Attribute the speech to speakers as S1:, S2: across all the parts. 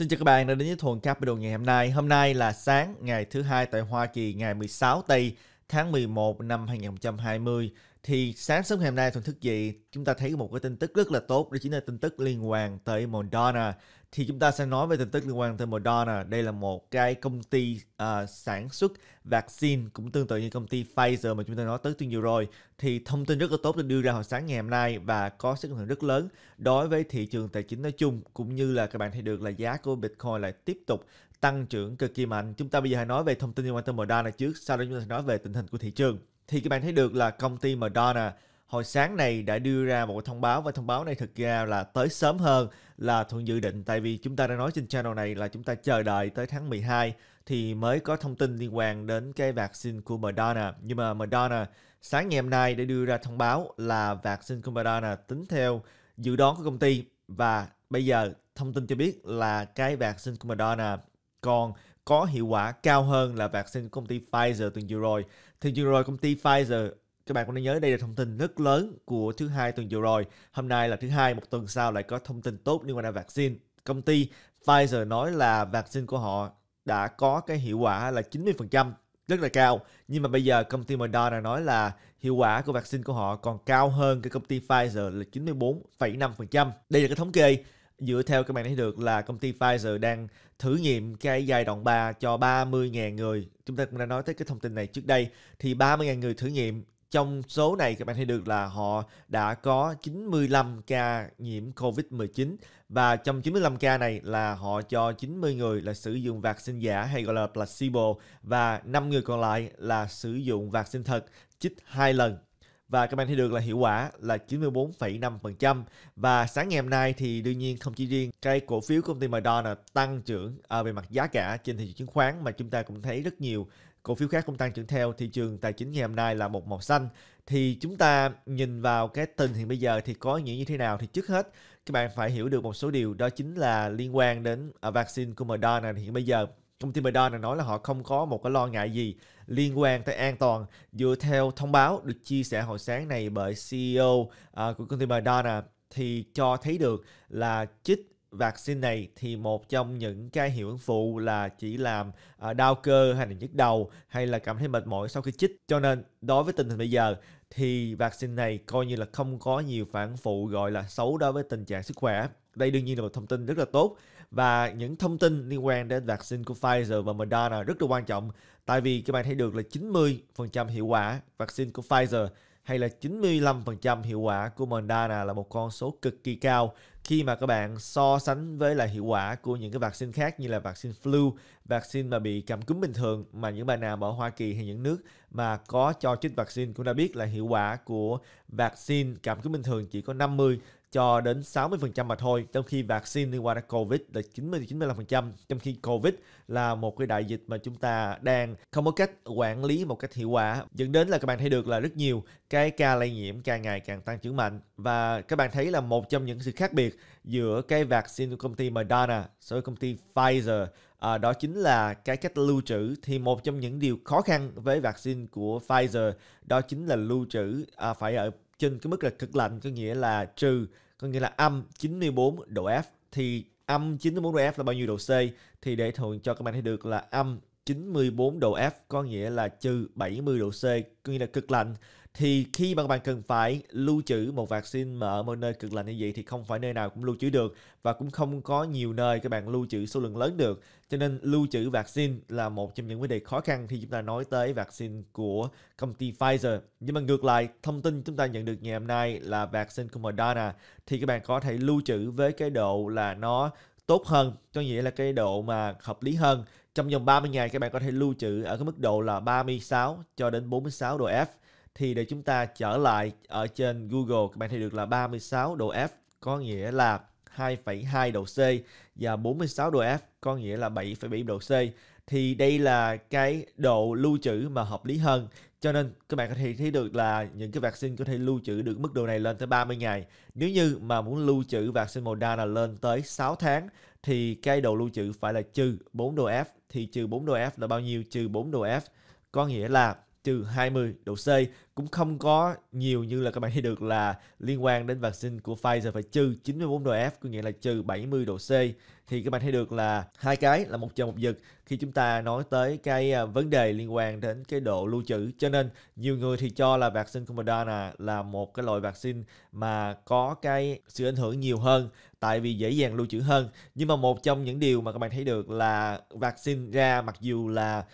S1: Xin chào các bạn đã đến với Thuần Capital ngày hôm nay. Hôm nay là sáng ngày thứ hai tại Hoa Kỳ ngày 16 Tây tháng 11 năm 2020. Thì sáng sớm ngày hôm nay Thuần Thức Dị chúng ta thấy một cái tin tức rất là tốt đó chính là tin tức liên quan tới Moderna. Thì chúng ta sẽ nói về tin tức liên quan tới Moderna. Đây là một cái công ty uh, sản xuất vaccine cũng tương tự như công ty Pfizer mà chúng ta nói tới từ nhiều rồi. Thì thông tin rất là tốt được đưa ra hồi sáng ngày hôm nay và có sức ảnh hưởng rất lớn đối với thị trường tài chính nói chung cũng như là các bạn thấy được là giá của Bitcoin lại tiếp tục tăng trưởng cực kỳ mạnh. Chúng ta bây giờ hãy nói về thông tin liên quan tới Moderna trước, sau đó chúng ta sẽ nói về tình hình của thị trường thì các bạn thấy được là công ty Madonna hồi sáng này đã đưa ra một thông báo và thông báo này thực ra là tới sớm hơn là thuận dự định tại vì chúng ta đã nói trên channel này là chúng ta chờ đợi tới tháng 12 thì mới có thông tin liên quan đến cái vaccine của Moderna. Nhưng mà Moderna sáng ngày hôm nay đã đưa ra thông báo là vaccine của Moderna tính theo dự đoán của công ty và bây giờ thông tin cho biết là cái vaccine của Moderna còn có hiệu quả cao hơn là vaccine của công ty Pfizer tuần vừa rồi. Thì vừa rồi công ty Pfizer các bạn cũng nên nhớ đây là thông tin rất lớn của thứ hai tuần vừa rồi. Hôm nay là thứ hai, một tuần sau lại có thông tin tốt liên quan đến vaccine. Công ty Pfizer nói là vaccine của họ đã có cái hiệu quả là 90%, rất là cao. Nhưng mà bây giờ công ty Moderna nói là hiệu quả của vaccine của họ còn cao hơn cái công ty Pfizer là 94,5%. Đây là cái thống kê dựa theo các bạn thấy được là công ty Pfizer đang thử nghiệm cái giai đoạn 3 cho 30.000 người. Chúng ta cũng đã nói tới cái thông tin này trước đây. Thì 30.000 người thử nghiệm trong số này các bạn thấy được là họ đã có 95 ca nhiễm COVID-19 và trong 95 ca này là họ cho 90 người là sử dụng vaccine giả hay gọi là placebo và 5 người còn lại là sử dụng vaccine thật chích hai lần và các bạn thấy được là hiệu quả là 94,5% và sáng ngày hôm nay thì đương nhiên không chỉ riêng cái cổ phiếu công ty Madonna tăng trưởng à, về mặt giá cả trên thị trường chứng khoán mà chúng ta cũng thấy rất nhiều cổ phiếu khác cũng tăng trưởng theo thị trường tài chính ngày hôm nay là một màu xanh thì chúng ta nhìn vào cái tình hiện bây giờ thì có những như thế nào thì trước hết các bạn phải hiểu được một số điều đó chính là liên quan đến à, vaccine của Moderna hiện bây giờ Công ty Moderna nói là họ không có một cái lo ngại gì liên quan tới an toàn dựa theo thông báo được chia sẻ hồi sáng này bởi CEO uh, à, của công ty Moderna thì cho thấy được là chích vaccine này thì một trong những cái hiệu ứng phụ là chỉ làm à, đau cơ hay là nhức đầu hay là cảm thấy mệt mỏi sau khi chích. Cho nên đối với tình hình bây giờ thì vaccine này coi như là không có nhiều phản phụ gọi là xấu đối với tình trạng sức khỏe đây đương nhiên là một thông tin rất là tốt và những thông tin liên quan đến vaccine của Pfizer và Moderna rất là quan trọng tại vì các bạn thấy được là 90% hiệu quả vaccine của Pfizer hay là 95% hiệu quả của Moderna là một con số cực kỳ cao khi mà các bạn so sánh với lại hiệu quả của những cái vaccine khác như là vaccine flu, vaccine mà bị cảm cúm bình thường mà những bạn nào ở Hoa Kỳ hay những nước mà có cho chích vaccine cũng đã biết là hiệu quả của vaccine cảm cúm bình thường chỉ có 50 cho đến 60% mà thôi, trong khi vaccine liên quan đến Covid là 90-95%, trong khi Covid là một cái đại dịch mà chúng ta đang không có cách quản lý một cách hiệu quả. Dẫn đến là các bạn thấy được là rất nhiều cái ca lây nhiễm càng ngày càng tăng trưởng mạnh và các bạn thấy là một trong những sự khác biệt giữa cái vaccine của công ty Moderna so với công ty Pfizer à, đó chính là cái cách lưu trữ thì một trong những điều khó khăn với vaccine của Pfizer đó chính là lưu trữ à, phải ở trên cái mức là cực lạnh có nghĩa là trừ có nghĩa là âm 94 độ F thì âm 94 độ F là bao nhiêu độ C thì để thường cho các bạn thấy được là âm 94 độ F có nghĩa là trừ 70 độ C, nghĩa là cực lạnh. Thì khi mà các bạn cần phải lưu trữ một vaccine mà ở một nơi cực lạnh như vậy thì không phải nơi nào cũng lưu trữ được và cũng không có nhiều nơi các bạn lưu trữ số lượng lớn được. Cho nên lưu trữ vaccine là một trong những vấn đề khó khăn khi chúng ta nói tới vaccine của công ty Pfizer. Nhưng mà ngược lại, thông tin chúng ta nhận được ngày hôm nay là vaccine của Moderna thì các bạn có thể lưu trữ với cái độ là nó tốt hơn, có nghĩa là cái độ mà hợp lý hơn trong vòng 30 ngày các bạn có thể lưu trữ ở cái mức độ là 36 cho đến 46 độ F thì để chúng ta trở lại ở trên Google các bạn thấy được là 36 độ F có nghĩa là 2,2 độ C và 46 độ F có nghĩa là 7,7 độ C thì đây là cái độ lưu trữ mà hợp lý hơn cho nên các bạn có thể thấy được là những cái vaccine có thể lưu trữ được mức độ này lên tới 30 ngày nếu như mà muốn lưu trữ vaccine Moderna lên tới 6 tháng thì cái đồ lưu trữ phải là trừ 4 độ F thì trừ 4 độ F là bao nhiêu trừ 4 độ F có nghĩa là trừ 20 độ C cũng không có nhiều như là các bạn thấy được là liên quan đến vaccine của Pfizer phải trừ 94 độ F có nghĩa là trừ 70 độ C thì các bạn thấy được là hai cái là một chồng một giật khi chúng ta nói tới cái à, vấn đề liên quan đến cái độ lưu trữ cho nên nhiều người thì cho là vaccine của Moderna là một cái loại vaccine mà có cái sự ảnh hưởng nhiều hơn tại vì dễ dàng lưu trữ hơn nhưng mà một trong những điều mà các bạn thấy được là vaccine ra mặc dù là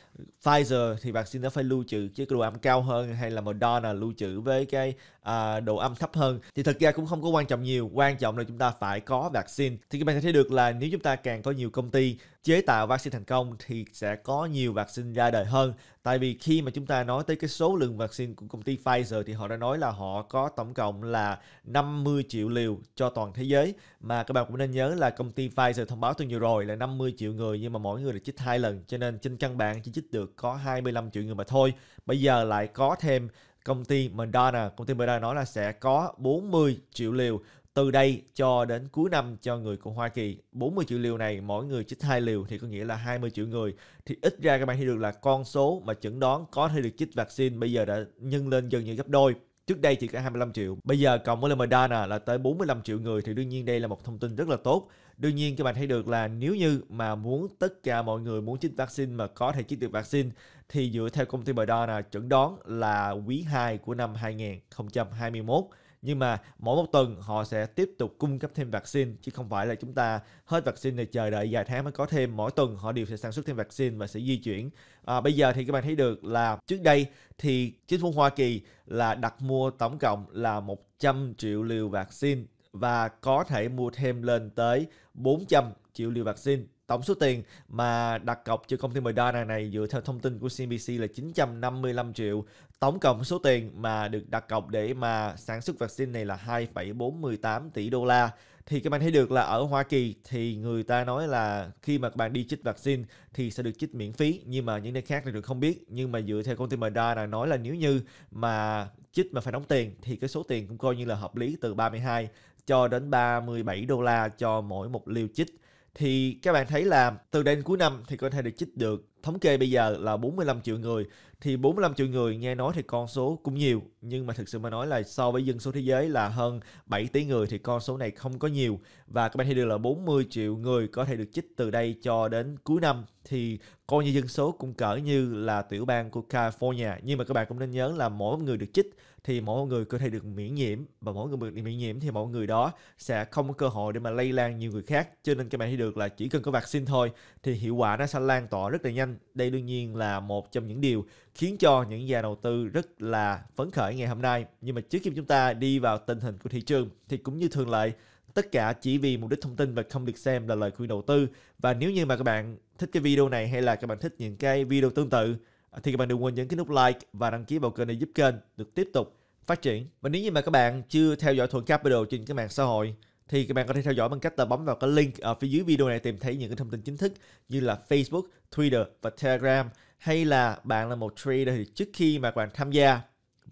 S1: Pfizer thì vaccine nó phải lưu trữ cái độ âm cao hơn hay là Moderna lưu trữ với cái à, độ âm thấp hơn thì thực ra cũng không có quan trọng nhiều quan trọng là chúng ta phải có vaccine thì các bạn thấy được là nếu chúng ta càng có nhiều công ty chế tạo vaccine thành công thì sẽ có nhiều vaccine ra đời hơn Tại vì khi mà chúng ta nói tới cái số lượng vaccine của công ty Pfizer thì họ đã nói là họ có tổng cộng là 50 triệu liều cho toàn thế giới. Mà các bạn cũng nên nhớ là công ty Pfizer thông báo từ nhiều rồi là 50 triệu người nhưng mà mỗi người được chích hai lần. Cho nên trên căn bản chỉ chích được có 25 triệu người mà thôi. Bây giờ lại có thêm công ty Moderna. Công ty Moderna nói là sẽ có 40 triệu liều từ đây cho đến cuối năm cho người của Hoa Kỳ 40 triệu liều này mỗi người chích hai liều thì có nghĩa là 20 triệu người thì ít ra các bạn thấy được là con số mà chẩn đoán có thể được chích vaccine bây giờ đã nhân lên gần như gấp đôi Trước đây chỉ có 25 triệu, bây giờ cộng với Moderna là tới 45 triệu người thì đương nhiên đây là một thông tin rất là tốt. Đương nhiên các bạn thấy được là nếu như mà muốn tất cả mọi người muốn chích vaccine mà có thể chích được vaccine thì dựa theo công ty Moderna chẩn đoán là quý 2 của năm 2021 nhưng mà mỗi một tuần họ sẽ tiếp tục cung cấp thêm vaccine chứ không phải là chúng ta hết vaccine rồi chờ đợi vài tháng mới có thêm mỗi tuần họ đều sẽ sản xuất thêm vaccine và sẽ di chuyển à, bây giờ thì các bạn thấy được là trước đây thì chính phủ Hoa Kỳ là đặt mua tổng cộng là 100 triệu liều vaccine và có thể mua thêm lên tới 400 triệu liều vaccine Tổng số tiền mà đặt cọc cho công ty Moderna này dựa theo thông tin của CNBC là 955 triệu. Tổng cộng số tiền mà được đặt cọc để mà sản xuất vaccine này là 2,48 tỷ đô la thì các bạn thấy được là ở Hoa Kỳ thì người ta nói là khi mà các bạn đi chích vaccine thì sẽ được chích miễn phí nhưng mà những nơi khác thì được không biết nhưng mà dựa theo công ty Moderna nói là nếu như mà chích mà phải đóng tiền thì cái số tiền cũng coi như là hợp lý từ 32 cho đến 37 đô la cho mỗi một liều chích thì các bạn thấy là từ đây đến cuối năm thì có thể được chích được thống kê bây giờ là 45 triệu người thì 45 triệu người nghe nói thì con số cũng nhiều nhưng mà thực sự mà nói là so với dân số thế giới là hơn 7 tỷ người thì con số này không có nhiều và các bạn thấy được là 40 triệu người có thể được chích từ đây cho đến cuối năm thì coi như dân số cũng cỡ như là tiểu bang của California nhưng mà các bạn cũng nên nhớ là mỗi người được chích thì mỗi người có thể được miễn nhiễm và mỗi người được miễn nhiễm thì mỗi người đó sẽ không có cơ hội để mà lây lan nhiều người khác cho nên các bạn thấy được là chỉ cần có vaccine thôi thì hiệu quả nó sẽ lan tỏa rất là nhanh đây đương nhiên là một trong những điều khiến cho những nhà đầu tư rất là phấn khởi ngày hôm nay nhưng mà trước khi chúng ta đi vào tình hình của thị trường thì cũng như thường lệ tất cả chỉ vì mục đích thông tin và không được xem là lời khuyên đầu tư và nếu như mà các bạn thích cái video này hay là các bạn thích những cái video tương tự thì các bạn đừng quên nhấn cái nút like và đăng ký vào kênh để giúp kênh được tiếp tục phát triển. Và nếu như mà các bạn chưa theo dõi Thuận Capital trên các mạng xã hội thì các bạn có thể theo dõi bằng cách là bấm vào cái link ở phía dưới video này tìm thấy những cái thông tin chính thức như là Facebook, Twitter và Telegram hay là bạn là một trader thì trước khi mà các bạn tham gia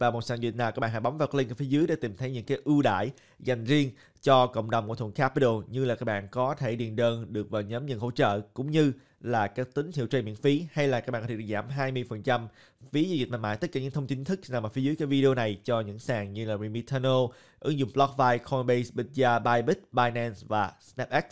S1: và một sàn dịch nào các bạn hãy bấm vào link ở phía dưới để tìm thấy những cái ưu đãi dành riêng cho cộng đồng của Thuận Capital như là các bạn có thể điền đơn được vào nhóm nhận hỗ trợ cũng như là các tín hiệu trade miễn phí hay là các bạn có thể được giảm 20% phí giao dịch mãi mãi tất cả những thông tin thức nằm ở phía dưới cái video này cho những sàn như là Remitano, ứng dụng BlockFi, Coinbase, bitja Bybit, Binance và SnapX.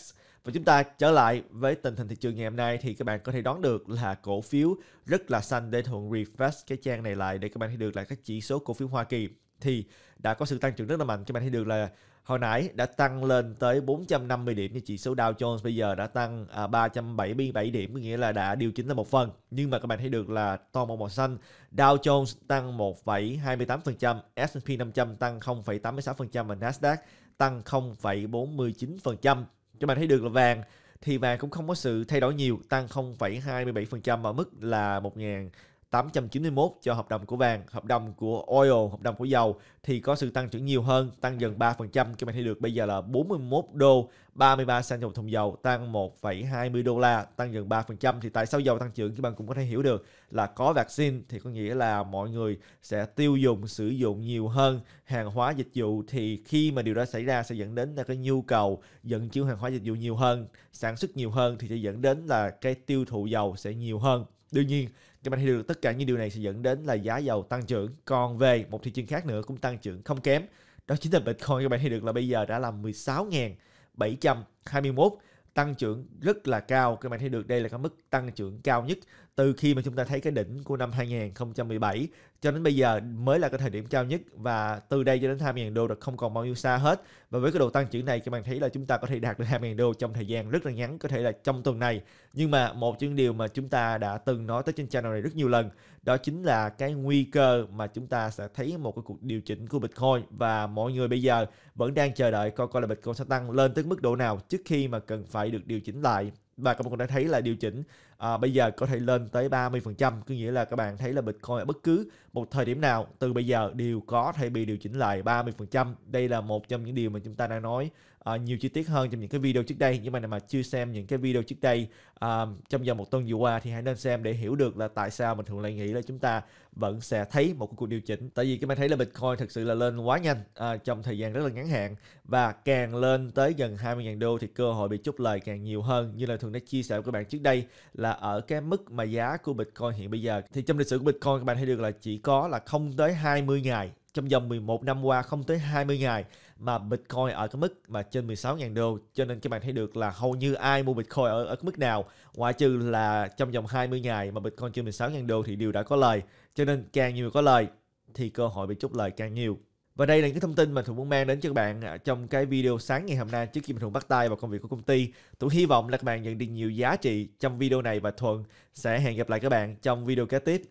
S1: Và chúng ta trở lại với tình hình thị trường ngày hôm nay thì các bạn có thể đoán được là cổ phiếu rất là xanh để thuận refresh cái trang này lại để các bạn thấy được là các chỉ số cổ phiếu Hoa Kỳ thì đã có sự tăng trưởng rất là mạnh. Các bạn thấy được là hồi nãy đã tăng lên tới 450 điểm như chỉ số Dow Jones bây giờ đã tăng à, 377 điểm nghĩa là đã điều chỉnh là một phần nhưng mà các bạn thấy được là toàn bộ màu xanh Dow Jones tăng 1,28% S&P 500 tăng 0,86% và Nasdaq tăng 0,49% cho bạn thấy được là vàng thì vàng cũng không có sự thay đổi nhiều, tăng 0,27% ở mức là 1.000 891 cho hợp đồng của vàng, hợp đồng của oil, hợp đồng của dầu thì có sự tăng trưởng nhiều hơn, tăng gần 3%. Các bạn thấy được bây giờ là 41 đô 33 cent một thùng dầu tăng 1,20 đô la, tăng gần 3%. Thì tại sao dầu tăng trưởng các bạn cũng có thể hiểu được là có vaccine thì có nghĩa là mọi người sẽ tiêu dùng, sử dụng nhiều hơn hàng hóa dịch vụ thì khi mà điều đó xảy ra sẽ dẫn đến là cái nhu cầu dẫn chiếu hàng hóa dịch vụ nhiều hơn, sản xuất nhiều hơn thì sẽ dẫn đến là cái tiêu thụ dầu sẽ nhiều hơn. Đương nhiên, các bạn thấy được tất cả những điều này sẽ dẫn đến là giá dầu tăng trưởng. Còn về một thị trường khác nữa cũng tăng trưởng không kém. Đó chính là Bitcoin các bạn thấy được là bây giờ đã là 16.721 tăng trưởng rất là cao các bạn thấy được đây là cái mức tăng trưởng cao nhất từ khi mà chúng ta thấy cái đỉnh của năm 2017 cho đến bây giờ mới là cái thời điểm cao nhất và từ đây cho đến 2.000 đô là không còn bao nhiêu xa hết và với cái độ tăng trưởng này các bạn thấy là chúng ta có thể đạt được 2.000 đô trong thời gian rất là ngắn có thể là trong tuần này nhưng mà một những điều mà chúng ta đã từng nói tới trên channel này rất nhiều lần đó chính là cái nguy cơ mà chúng ta sẽ thấy một cái cuộc điều chỉnh của Bitcoin và mọi người bây giờ vẫn đang chờ đợi coi coi là Bitcoin sẽ tăng lên tới mức độ nào trước khi mà cần phải được điều chỉnh lại và các bạn đã thấy là điều chỉnh à, bây giờ có thể lên tới 30%, có nghĩa là các bạn thấy là Bitcoin ở bất cứ một thời điểm nào từ bây giờ đều có thể bị điều chỉnh lại 30%. Đây là một trong những điều mà chúng ta đang nói Ờ, nhiều chi tiết hơn trong những cái video trước đây. Nhưng mà mà chưa xem những cái video trước đây um, trong vòng một tuần vừa qua thì hãy nên xem để hiểu được là tại sao mình thường lại nghĩ là chúng ta vẫn sẽ thấy một cuộc điều chỉnh. Tại vì các bạn thấy là Bitcoin thực sự là lên quá nhanh uh, trong thời gian rất là ngắn hạn và càng lên tới gần 20.000 đô thì cơ hội bị chốt lời càng nhiều hơn. Như là thường đã chia sẻ với các bạn trước đây là ở cái mức mà giá của Bitcoin hiện bây giờ thì trong lịch sử của Bitcoin các bạn thấy được là chỉ có là không tới 20 ngày trong vòng 11 năm qua không tới 20 ngày mà Bitcoin ở cái mức mà trên 16.000 đô cho nên các bạn thấy được là hầu như ai mua Bitcoin ở, ở cái mức nào ngoại trừ là trong vòng 20 ngày mà Bitcoin trên 16.000 đô thì đều đã có lời cho nên càng nhiều có lời thì cơ hội bị chốt lời càng nhiều và đây là những thông tin mà Thuận muốn mang đến cho các bạn à, trong cái video sáng ngày hôm nay trước khi mà Thuận bắt tay vào công việc của công ty. Thuận hy vọng là các bạn nhận được nhiều giá trị trong video này và Thuận sẽ hẹn gặp lại các bạn trong video kế tiếp.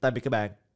S1: Tạm biệt các bạn.